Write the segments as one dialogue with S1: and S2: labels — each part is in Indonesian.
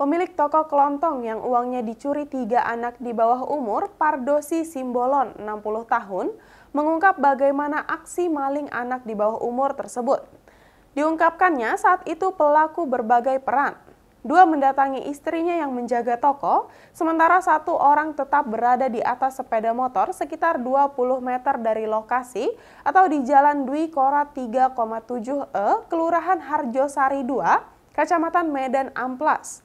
S1: Pemilik toko kelontong yang uangnya dicuri tiga anak di bawah umur, Pardosi Simbolon, 60 tahun, mengungkap bagaimana aksi maling anak di bawah umur tersebut. Diungkapkannya saat itu pelaku berbagai peran, dua mendatangi istrinya yang menjaga toko, sementara satu orang tetap berada di atas sepeda motor sekitar 20 meter dari lokasi atau di Jalan Dwi Kora 3,7E, Kelurahan Harjosari 2, Kecamatan Medan Amplas.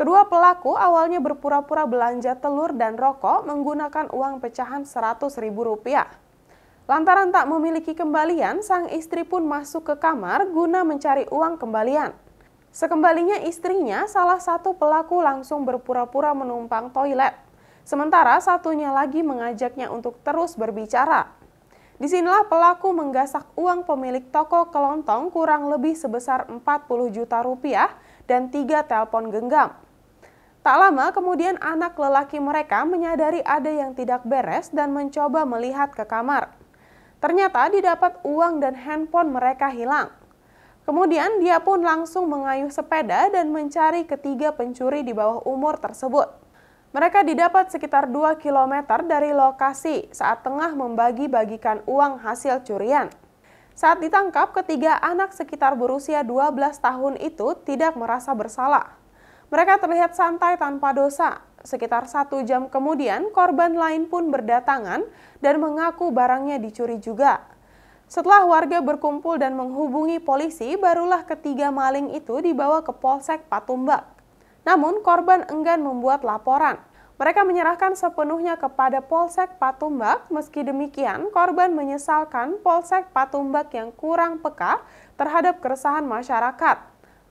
S1: Kedua pelaku awalnya berpura-pura belanja telur dan rokok menggunakan uang pecahan Rp100.000. Lantaran tak memiliki kembalian, sang istri pun masuk ke kamar guna mencari uang kembalian. Sekembalinya istrinya, salah satu pelaku langsung berpura-pura menumpang toilet. Sementara satunya lagi mengajaknya untuk terus berbicara. Disinilah pelaku menggasak uang pemilik toko kelontong kurang lebih sebesar 40 juta rupiah dan tiga telpon genggam. Tak lama kemudian anak lelaki mereka menyadari ada yang tidak beres dan mencoba melihat ke kamar. Ternyata didapat uang dan handphone mereka hilang. Kemudian dia pun langsung mengayuh sepeda dan mencari ketiga pencuri di bawah umur tersebut. Mereka didapat sekitar 2 km dari lokasi saat tengah membagi-bagikan uang hasil curian. Saat ditangkap, ketiga anak sekitar berusia 12 tahun itu tidak merasa bersalah. Mereka terlihat santai tanpa dosa. Sekitar satu jam kemudian, korban lain pun berdatangan dan mengaku barangnya dicuri juga. Setelah warga berkumpul dan menghubungi polisi, barulah ketiga maling itu dibawa ke Polsek Patumbak. Namun korban enggan membuat laporan. Mereka menyerahkan sepenuhnya kepada Polsek Patumbak. Meski demikian, korban menyesalkan Polsek Patumbak yang kurang peka terhadap keresahan masyarakat.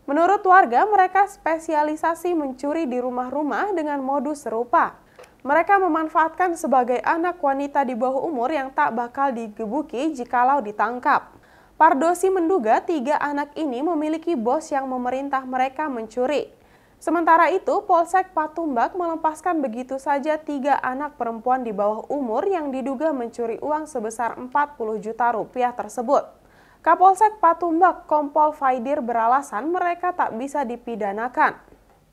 S1: Menurut warga, mereka spesialisasi mencuri di rumah-rumah dengan modus serupa. Mereka memanfaatkan sebagai anak wanita di bawah umur yang tak bakal digebuki jikalau ditangkap. Pardosi menduga tiga anak ini memiliki bos yang memerintah mereka mencuri. Sementara itu, Polsek Patumbak melepaskan begitu saja tiga anak perempuan di bawah umur yang diduga mencuri uang sebesar 40 juta rupiah tersebut. Kapolsek Patumbak Kompol Faidir beralasan mereka tak bisa dipidanakan.